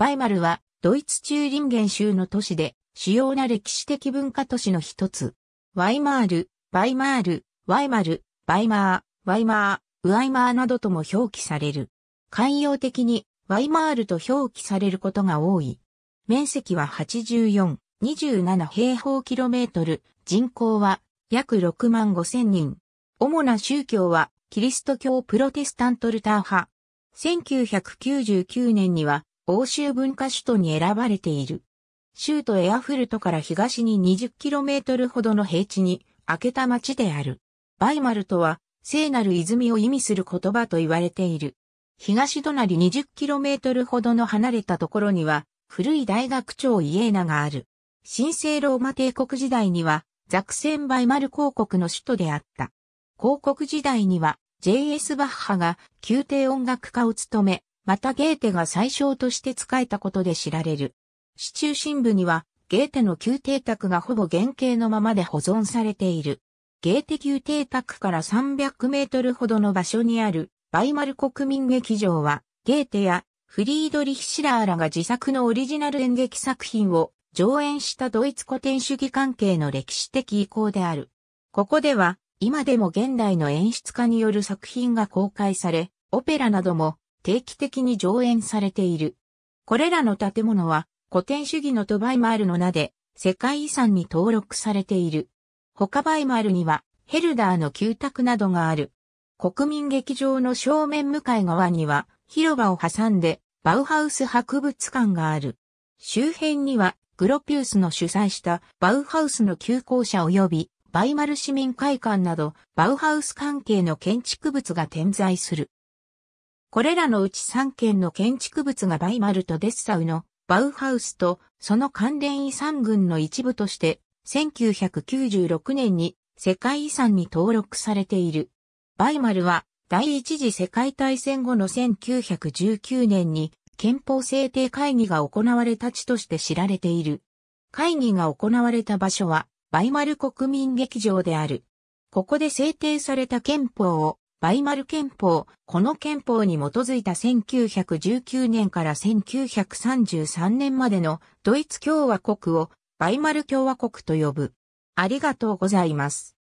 バイマルはドイツ中林ゲ州の都市で主要な歴史的文化都市の一つ。ワイマール、バイマール、ワイマル、バイマー、ワイマー、ウワイマーなどとも表記される。慣用的にワイマールと表記されることが多い。面積は84、27平方キロメートル、人口は約6万5千人。主な宗教はキリスト教プロテスタントルター派。1999年には欧州文化首都に選ばれている。州都エアフルトから東に 20km ほどの平地に開けた町である。バイマルとは聖なる泉を意味する言葉と言われている。東隣 20km ほどの離れたところには古い大学長イエーナがある。神聖ローマ帝国時代にはザクセンバイマル公国の首都であった。公国時代には JS バッハが宮廷音楽家を務め、またゲーテが最小として使えたことで知られる。市中心部には、ゲーテの旧邸宅がほぼ原型のままで保存されている。ゲーテ旧邸宅から300メートルほどの場所にある、バイマル国民劇場は、ゲーテやフリードリヒ・シラーらが自作のオリジナル演劇作品を上演したドイツ古典主義関係の歴史的遺構である。ここでは、今でも現代の演出家による作品が公開され、オペラなども定期的に上演されている。これらの建物は古典主義のトバイマールの名で世界遺産に登録されている。他バイマールにはヘルダーの旧宅などがある。国民劇場の正面向かい側には広場を挟んでバウハウス博物館がある。周辺にはグロピウスの主催したバウハウスの旧校舎及びバイマル市民会館などバウハウス関係の建築物が点在する。これらのうち3件の建築物がバイマルとデッサウのバウハウスとその関連遺産群の一部として1996年に世界遺産に登録されている。バイマルは第一次世界大戦後の1919年に憲法制定会議が行われた地として知られている。会議が行われた場所はバイマル国民劇場である。ここで制定された憲法をバイマル憲法、この憲法に基づいた1919年から1933年までのドイツ共和国をバイマル共和国と呼ぶ。ありがとうございます。